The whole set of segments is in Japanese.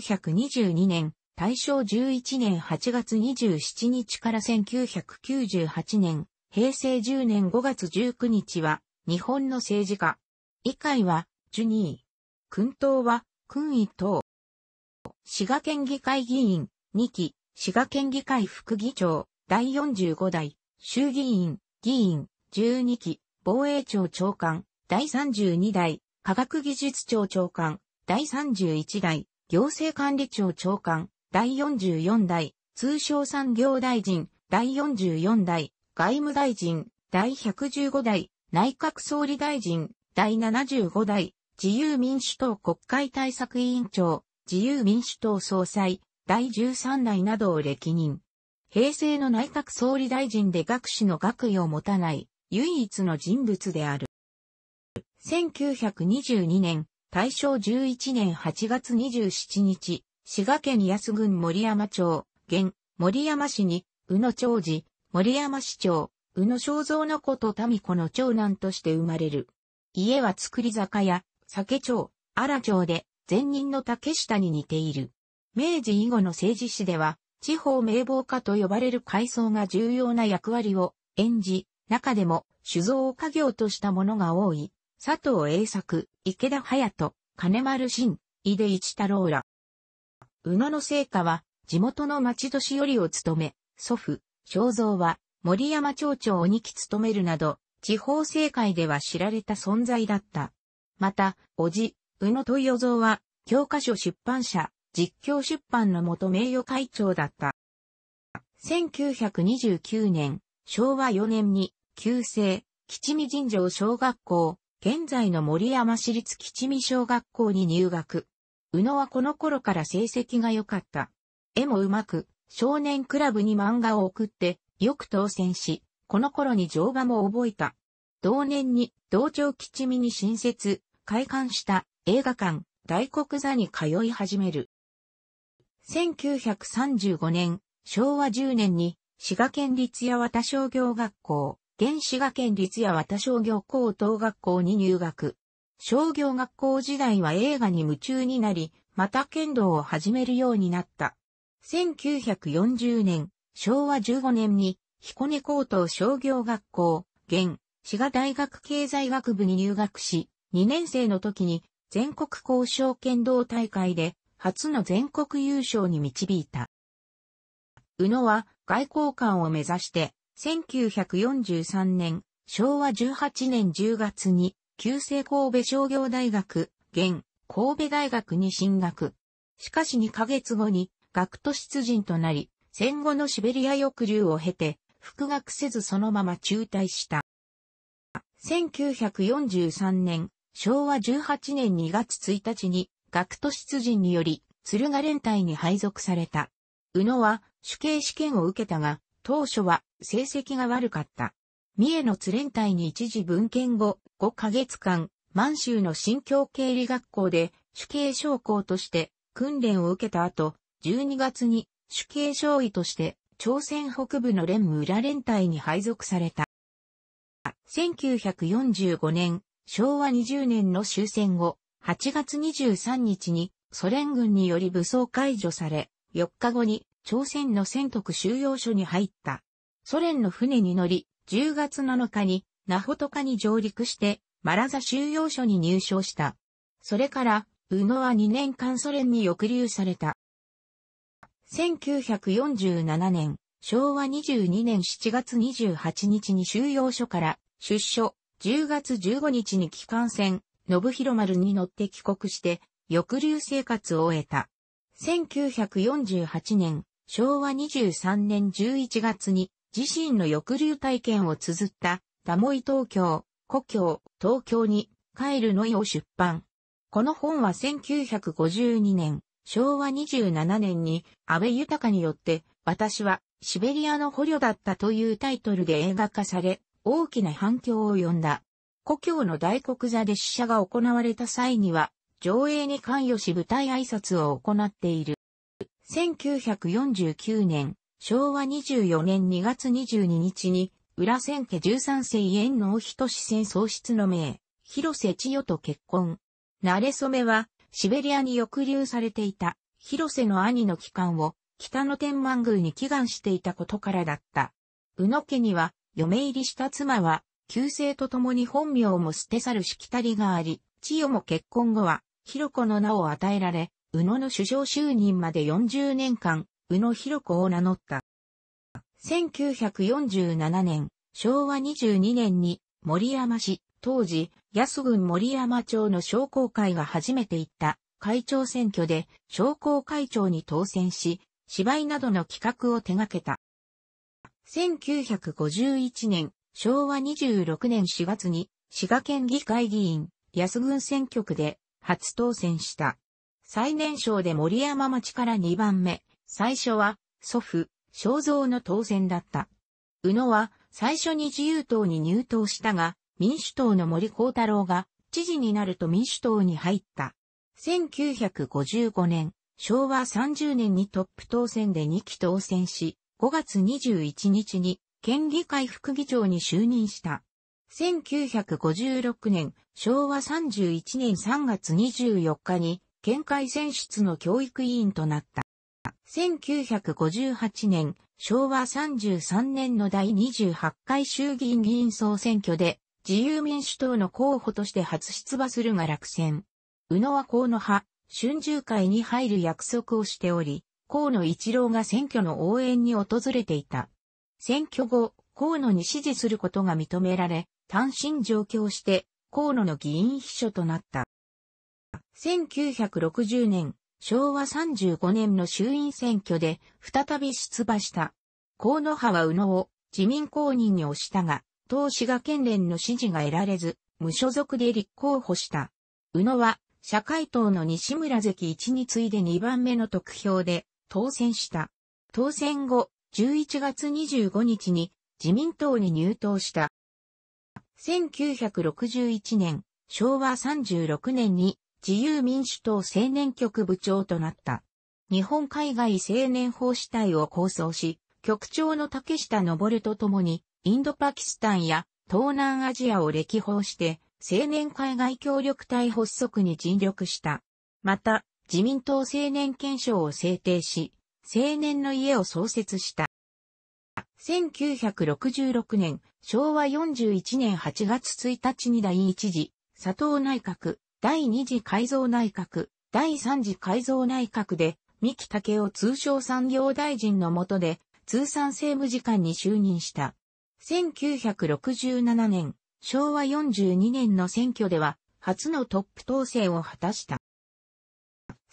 1922年、大正11年8月27日から1998年、平成10年5月19日は、日本の政治家。以会は、ジュニー。君党は、君位党。滋賀県議会議員、2期、滋賀県議会副議長、第45代、衆議院、議員、12期、防衛庁長官、第32代、科学技術庁長官、第31代、行政管理庁長官、第44代、通商産業大臣、第44代、外務大臣、第115代、内閣総理大臣、第75代、自由民主党国会対策委員長、自由民主党総裁、第13代などを歴任。平成の内閣総理大臣で学士の学位を持たない、唯一の人物である。1922年、大正11年8月27日、滋賀県安郡森山町、現、森山市に、宇野長寺、森山市長、宇野正蔵の子と民子の長男として生まれる。家は作り酒屋、酒町、荒町で、前任の竹下に似ている。明治以後の政治史では、地方名簿家と呼ばれる階層が重要な役割を演じ、中でも酒造家業としたものが多い。佐藤栄作、池田隼人、金丸真、井出一太郎ら。宇野の成果は、地元の町年寄りを務め、祖父、正蔵は、森山町長を2期務めるなど、地方政界では知られた存在だった。また、叔父、宇野豊蔵は、教科書出版社、実況出版の元名誉会長だった。1929年、昭和4年に、旧姓、吉見神城小学校、現在の森山市立吉見小学校に入学。宇野はこの頃から成績が良かった。絵もうまく、少年クラブに漫画を送って、よく当選し、この頃に乗馬も覚えた。同年に、同町吉見に新設、開館した映画館、大黒座に通い始める。1935年、昭和10年に、滋賀県立八幡商業学校、現滋賀県立八幡商業高等学校に入学。商業学校時代は映画に夢中になり、また剣道を始めるようになった。1940年、昭和15年に、彦根高等商業学校、現、滋賀大学経済学部に入学し、2年生の時に全国交渉剣道大会で初の全国優勝に導いた。宇野は外交官を目指して1943年、昭和18年10月に、旧制神戸商業大学、現、神戸大学に進学。しかし2ヶ月後に、学徒出陣となり、戦後のシベリア抑留を経て、復学せずそのまま中退した。1943年、昭和18年2月1日に、学徒出陣により、鶴ヶ連隊に配属された。宇野は、主刑試験を受けたが、当初は、成績が悪かった。三重の連連隊に一時文献後、5ヶ月間、満州の新教経理学校で主刑将校として訓練を受けた後、12月に主刑将尉として朝鮮北部の連武裏連隊に配属された。1945年、昭和20年の終戦後、8月23日にソ連軍により武装解除され、4日後に朝鮮の仙徳収容所に入った。ソ連の船に乗り、10月7日に、ナホトカに上陸して、マラザ収容所に入省した。それから、宇野は2年間ソ連に抑留された。1947年、昭和22年7月28日に収容所から出所、10月15日に帰還船、信広丸に乗って帰国して、抑留生活を終えた。1948年、昭和23年11月に自身の抑留体験を綴った、ダモイ東京、故郷、東京に帰るのいを出版。この本は1952年、昭和27年に安倍豊によって、私はシベリアの捕虜だったというタイトルで映画化され、大きな反響を呼んだ。故郷の大黒座で死者が行われた際には、上映に関与し舞台挨拶を行っている。1949年、昭和24年2月22日に、裏千家十三世縁の人子戦喪失の名、広瀬千代と結婚。慣れ染めは、シベリアに抑留されていた、広瀬の兄の帰還を、北の天満宮に祈願していたことからだった。宇野家には、嫁入りした妻は、旧姓と共に本名も捨て去るしきたりがあり、千代も結婚後は、広子の名を与えられ、宇野の首相就任まで40年間、宇野博子を名乗った。1947年、昭和22年に森山市、当時、安郡森山町の商工会が初めて行った会長選挙で商工会長に当選し、芝居などの企画を手掛けた。1951年、昭和26年4月に滋賀県議会議員安郡選挙区で初当選した。最年少で森山町から2番目、最初は、祖父、肖像の当選だった。宇野は、最初に自由党に入党したが、民主党の森幸太郎が、知事になると民主党に入った。1955年、昭和30年にトップ当選で2期当選し、5月21日に県議会副議長に就任した。1956年、昭和31年3月24日に県会選出の教育委員となった。1958年、昭和33年の第28回衆議院議員総選挙で、自由民主党の候補として初出馬するが落選。宇野は河野派、春秋会に入る約束をしており、河野一郎が選挙の応援に訪れていた。選挙後、河野に支持することが認められ、単身上京して、河野の議員秘書となった。1960年、昭和35年の衆院選挙で再び出馬した。河野派は宇野を自民公認に推したが、当滋賀県連の支持が得られず、無所属で立候補した。宇野は、社会党の西村関一に次いで2番目の得票で当選した。当選後、11月25日に自民党に入党した。1961年、昭和36年に自由民主党青年局部長となった。日本海外青年法主体を構想し、局長の竹下登と共に、インドパキスタンや東南アジアを歴訪して、青年海外協力隊発足に尽力した。また、自民党青年憲章を制定し、青年の家を創設した。1966年、昭和41年8月1日に第一次、佐藤内閣、第2次改造内閣、第3次改造内閣で、三木武夫通商産業大臣の下で、通産政務次官に就任した。1967年、昭和42年の選挙では、初のトップ当選を果たした。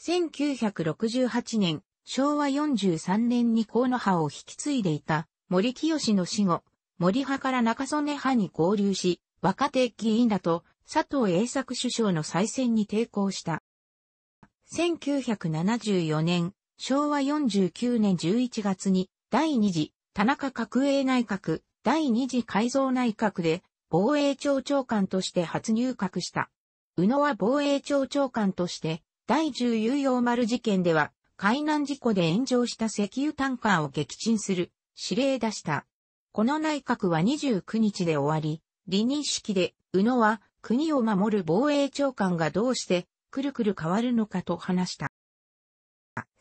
1968年、昭和43年に河野派を引き継いでいた森清の死後、森派から中曽根派に合流し、若手議員らと佐藤栄作首相の再選に抵抗した。1974年、昭和49年11月に第2次田中角栄内閣、第2次改造内閣で防衛庁長官として初入閣した。宇野は防衛庁長官として第10有用丸事件では海難事故で炎上した石油タンカーを撃沈する指令出した。この内閣は29日で終わり、離任式で、宇野は国を守る防衛長官がどうして、くるくる変わるのかと話した。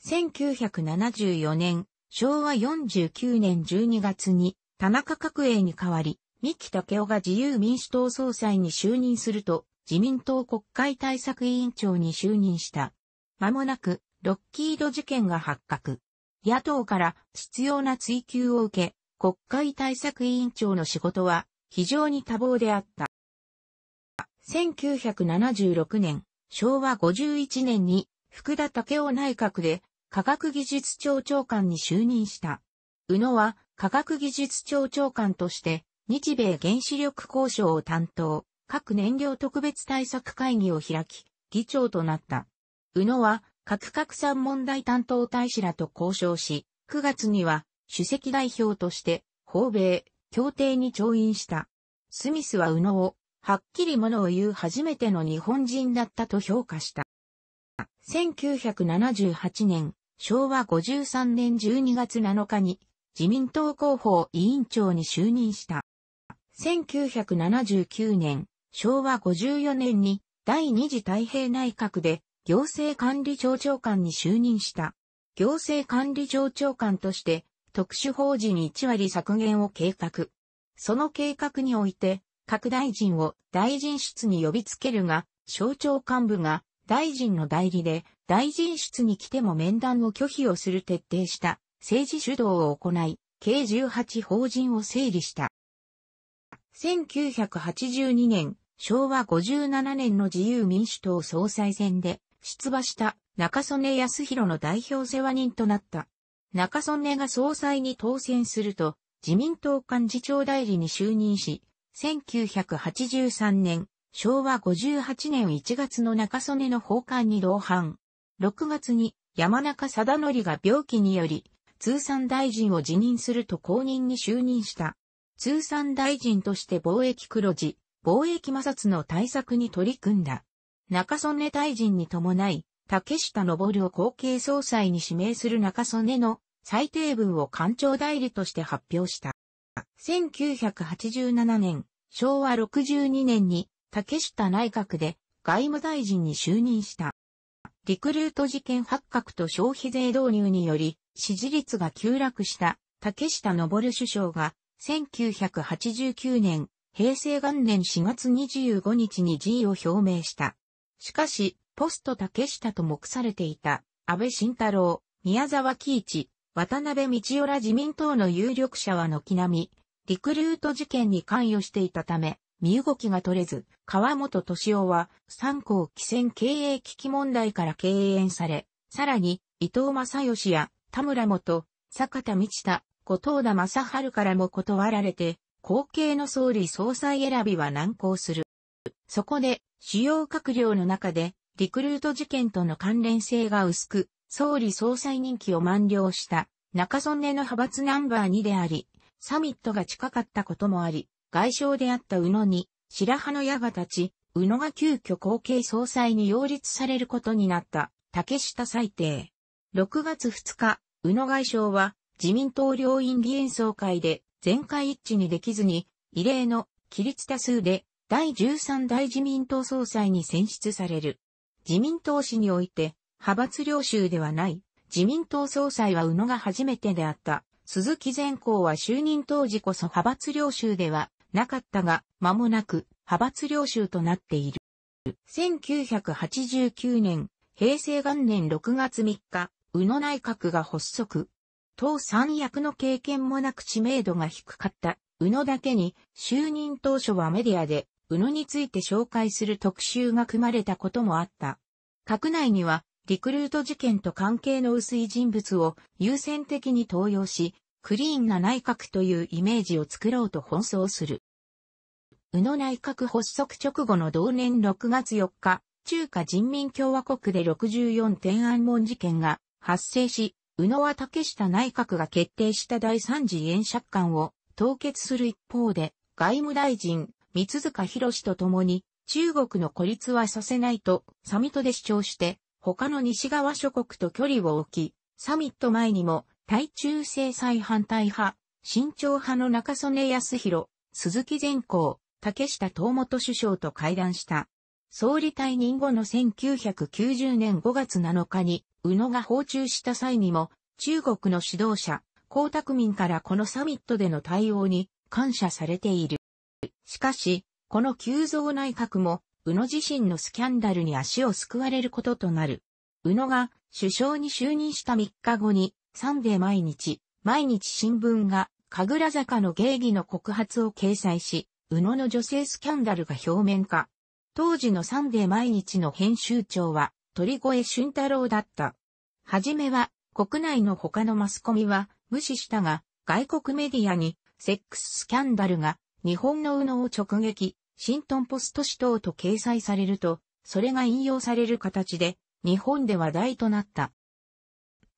1974年、昭和49年12月に、田中角栄に代わり、三木武夫が自由民主党総裁に就任すると、自民党国会対策委員長に就任した。間もなく、ロッキード事件が発覚。野党から必要な追及を受け、国会対策委員長の仕事は非常に多忙であった。1976年、昭和51年に福田武雄内閣で科学技術庁長官に就任した。宇野は科学技術庁長官として日米原子力交渉を担当、各燃料特別対策会議を開き、議長となった。宇野は核拡散問題担当大使らと交渉し、9月には主席代表として、訪米、協定に調印した。スミスは右脳を、はっきりものを言う初めての日本人だったと評価した。1978年、昭和53年12月7日に自民党広報委員長に就任した。1979年、昭和54年に第二次太平内閣で行政管理庁長官に就任した。行政管理庁長官として特殊法人1割削減を計画。その計画において、各大臣を大臣室に呼びつけるが、省庁幹部が大臣の代理で大臣室に来ても面談を拒否をする徹底した政治主導を行い、計18法人を整理した。1982年、昭和57年の自由民主党総裁選で出馬した中曽根康弘の代表世話人となった。中曽根が総裁に当選すると、自民党幹事長代理に就任し、1983年、昭和58年1月の中曽根の訪韓に同伴。6月に山中貞則が病気により、通産大臣を辞任すると公認に就任した。通産大臣として貿易黒字、貿易摩擦の対策に取り組んだ。中曽根大臣に伴い、竹下登を後継総裁に指名する中曽根の最低分を官庁代理として発表した。1987年、昭和62年に竹下内閣で外務大臣に就任した。リクルート事件発覚と消費税導入により支持率が急落した竹下登首相が1989年平成元年4月25日に辞意を表明した。しかし、ポスト竹下と目されていた、安倍晋太郎、宮沢喜一、渡辺道夫ら自民党の有力者は軒並み、リクルート事件に関与していたため、身動きが取れず、川本敏夫は、三項汽船経営危機問題から敬遠され、さらに、伊藤正義や、田村元、坂田道田、後藤田正春からも断られて、後継の総理総裁選びは難航する。そこで、主要閣僚の中で、リクルート事件との関連性が薄く、総理総裁任期を満了した中曽根の派閥ナンバー2であり、サミットが近かったこともあり、外相であった宇野に、白羽の矢が立ち、宇野が急遽後継総裁に擁立されることになった竹下最低。6月2日、宇野外相は自民党両院議員総会で全会一致にできずに、異例の規律多数で第13代自民党総裁に選出される。自民党史において、派閥領収ではない、自民党総裁は宇野が初めてであった。鈴木善光は就任当時こそ派閥領収ではなかったが、間もなく派閥領収となっている。1989年、平成元年6月3日、宇野内閣が発足。党三役の経験もなく知名度が低かった、宇野だけに、就任当初はメディアで、宇野について紹介する特集が組まれたこともあった。閣内には、リクルート事件と関係の薄い人物を優先的に登用し、クリーンな内閣というイメージを作ろうと奔走する。宇野内閣発足直後の同年6月4日、中華人民共和国で64天安門事件が発生し、宇野は竹下内閣が決定した第三次演釈官を凍結する一方で、外務大臣、三塚博士と共に、中国の孤立はさせないと、サミットで主張して、他の西側諸国と距離を置き、サミット前にも、対中制裁反対派、慎重派の中曽根康弘、鈴木善光、竹下東元首相と会談した。総理退任後の1990年5月7日に、宇野が訪中した際にも、中国の指導者、江沢民からこのサミットでの対応に感謝されている。しかし、この急増内閣も、宇野自身のスキャンダルに足を救われることとなる。宇野が首相に就任した3日後に、サンデー毎日、毎日新聞が、神楽坂の芸妓の告発を掲載し、宇野の女性スキャンダルが表面化。当時のサンデー毎日の編集長は、鳥越俊太郎だった。はじめは、国内の他のマスコミは無視したが、外国メディアに、セックススキャンダルが日本の右脳を直撃、シントンポスト紙等と掲載されると、それが引用される形で、日本で話題となった。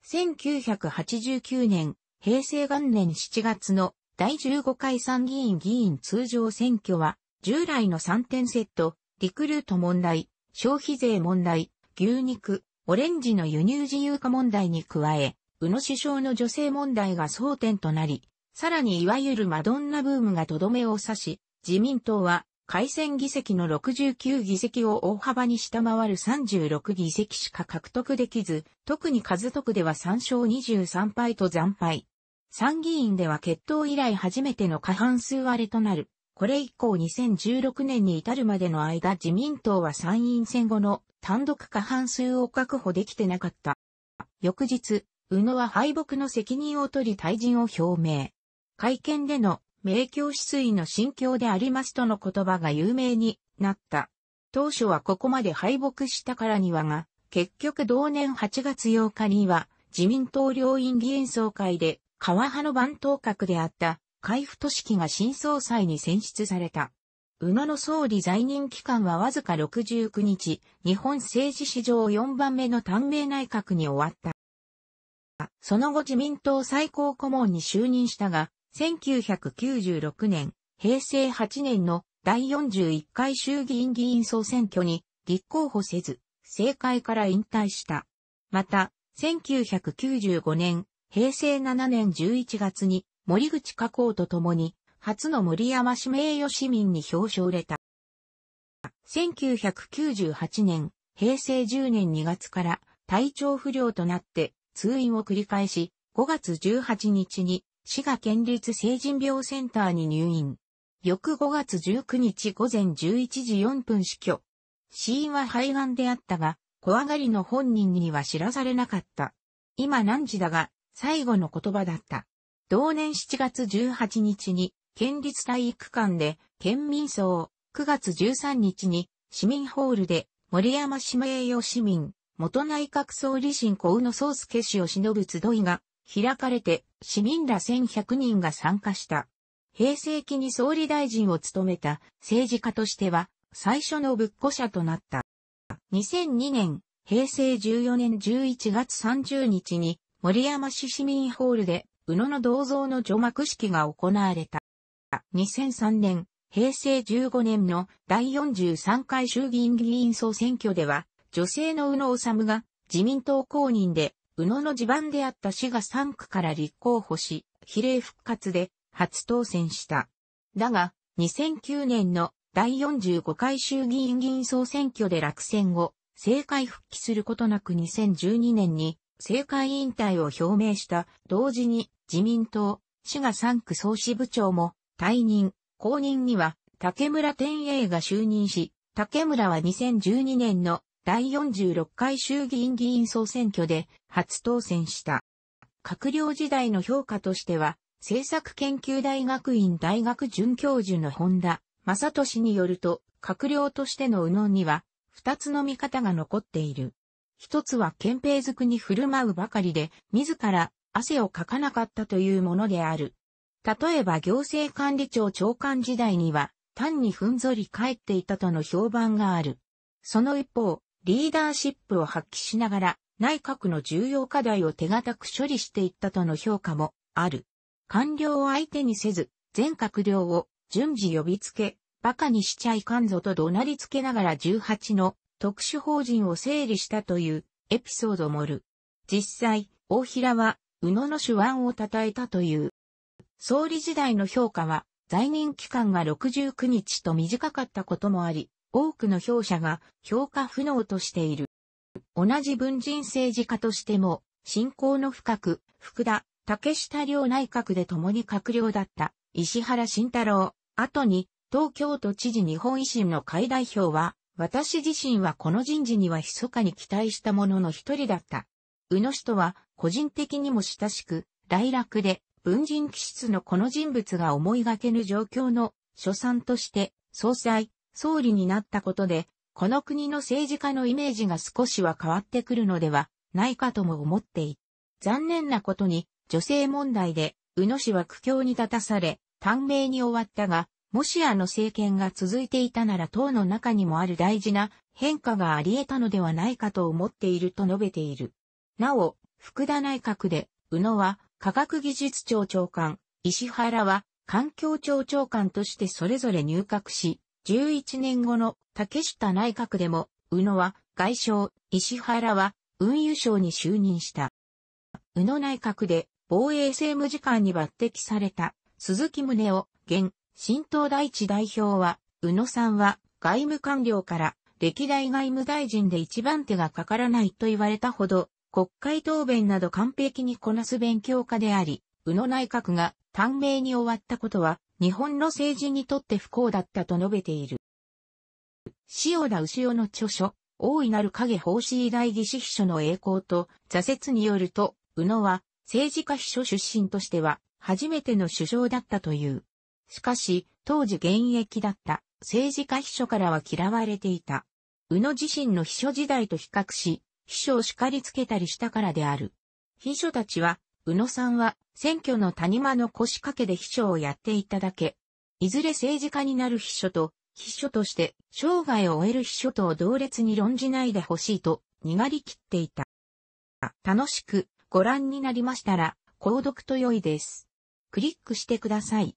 1989年、平成元年7月の第15回参議院議員通常選挙は、従来の3点セット、リクルート問題、消費税問題、牛肉、オレンジの輸入自由化問題に加え、宇野首相の女性問題が争点となり、さらにいわゆるマドンナブームがとどめを刺し、自民党は改選議席の69議席を大幅に下回る36議席しか獲得できず、特に数徳では3勝23敗と惨敗。参議院では決闘以来初めての過半数割れとなる。これ以降2016年に至るまでの間自民党は参院選後の単独過半数を確保できてなかった。翌日、宇野は敗北の責任を取り退陣を表明。会見での明鏡止水の心境でありますとの言葉が有名になった。当初はここまで敗北したからにはが、結局同年8月8日には自民党両院議員総会で川派の番頭閣であった海部都市が新総裁に選出された。宇野の総理在任期間はわずか69日、日本政治史上4番目の短命内閣に終わった。その後自民党最高顧問に就任したが、1996年、平成8年の第41回衆議院議員総選挙に立候補せず、政界から引退した。また、1995年、平成7年11月に森口加工と共に初の森山氏名誉市民に表彰れた。1998年、平成10年2月から体調不良となって通院を繰り返し、5月18日に滋賀県立成人病センターに入院。翌5月19日午前11時4分死去。死因は肺がんであったが、怖がりの本人には知らされなかった。今何時だが、最後の言葉だった。同年7月18日に、県立体育館で、県民葬、9月13日に、市民ホールで、森山氏名誉市民、元内閣総理審宇野宗介氏を忍ぶ集いが開かれて市民ら1100人が参加した。平成期に総理大臣を務めた政治家としては最初の仏庫者となった。2002年、平成14年11月30日に森山市市民ホールで宇野の銅像の除幕式が行われた。2003年、平成15年の第43回衆議院議員総選挙では、女性の宇野治が自民党公認で宇野の地盤であった滋賀3区から立候補し、比例復活で初当選した。だが、2009年の第45回衆議院議員総選挙で落選後、政界復帰することなく2012年に政界引退を表明した。同時に自民党、滋賀3区総支部長も退任、後任には竹村天栄が就任し、竹村は2012年の第46回衆議院議員総選挙で初当選した。閣僚時代の評価としては、政策研究大学院大学准教授の本田正俊によると、閣僚としての右脳には、二つの見方が残っている。一つは憲兵族くに振る舞うばかりで、自ら汗をかかなかったというものである。例えば行政管理庁長官時代には、単にふんぞり返っていたとの評判がある。その一方、リーダーシップを発揮しながら内閣の重要課題を手堅く処理していったとの評価もある。官僚を相手にせず、全閣僚を順次呼びつけ、馬鹿にしちゃいかんぞと怒鳴りつけながら18の特殊法人を整理したというエピソードもある。実際、大平は、宇野の手腕を称えたという。総理時代の評価は、在任期間が69日と短かったこともあり、多くの評者が評価不能としている。同じ文人政治家としても、信仰の深く、福田、竹下両内閣で共に閣僚だった石原慎太郎、後に東京都知事日本維新の会代表は、私自身はこの人事には密かに期待したものの一人だった。宇野氏とは個人的にも親しく、大楽で文人気質のこの人物が思いがけぬ状況の所産として、総裁、総理になったことで、この国の政治家のイメージが少しは変わってくるのではないかとも思っていた。残念なことに、女性問題で、宇野氏は苦境に立たされ、短命に終わったが、もしあの政権が続いていたなら党の中にもある大事な変化があり得たのではないかと思っていると述べている。なお、福田内閣で、宇野は科学技術庁長官、石原は環境庁長官としてそれぞれ入閣し、11年後の竹下内閣でも、宇野は外相、石原は運輸省に就任した。宇野内閣で防衛政務次官に抜擢された鈴木宗男、現、新党第一代表は、宇野さんは外務官僚から歴代外務大臣で一番手がかからないと言われたほど、国会答弁など完璧にこなす勉強家であり、宇野内閣が短命に終わったことは日本の政治にとって不幸だったと述べている。塩田牛尾の著書、大いなる影奉仕大義士秘書の栄光と挫折によると、宇野は政治家秘書出身としては初めての首相だったという。しかし、当時現役だった政治家秘書からは嫌われていた。宇野自身の秘書時代と比較し、秘書を叱りつけたりしたからである。秘書たちは、宇野さんは選挙の谷間の腰掛けで秘書をやっていただけ、いずれ政治家になる秘書と、秘書として生涯を終える秘書とを同列に論じないでほしいと、がりきっていた。楽しくご覧になりましたら、購読と良いです。クリックしてください。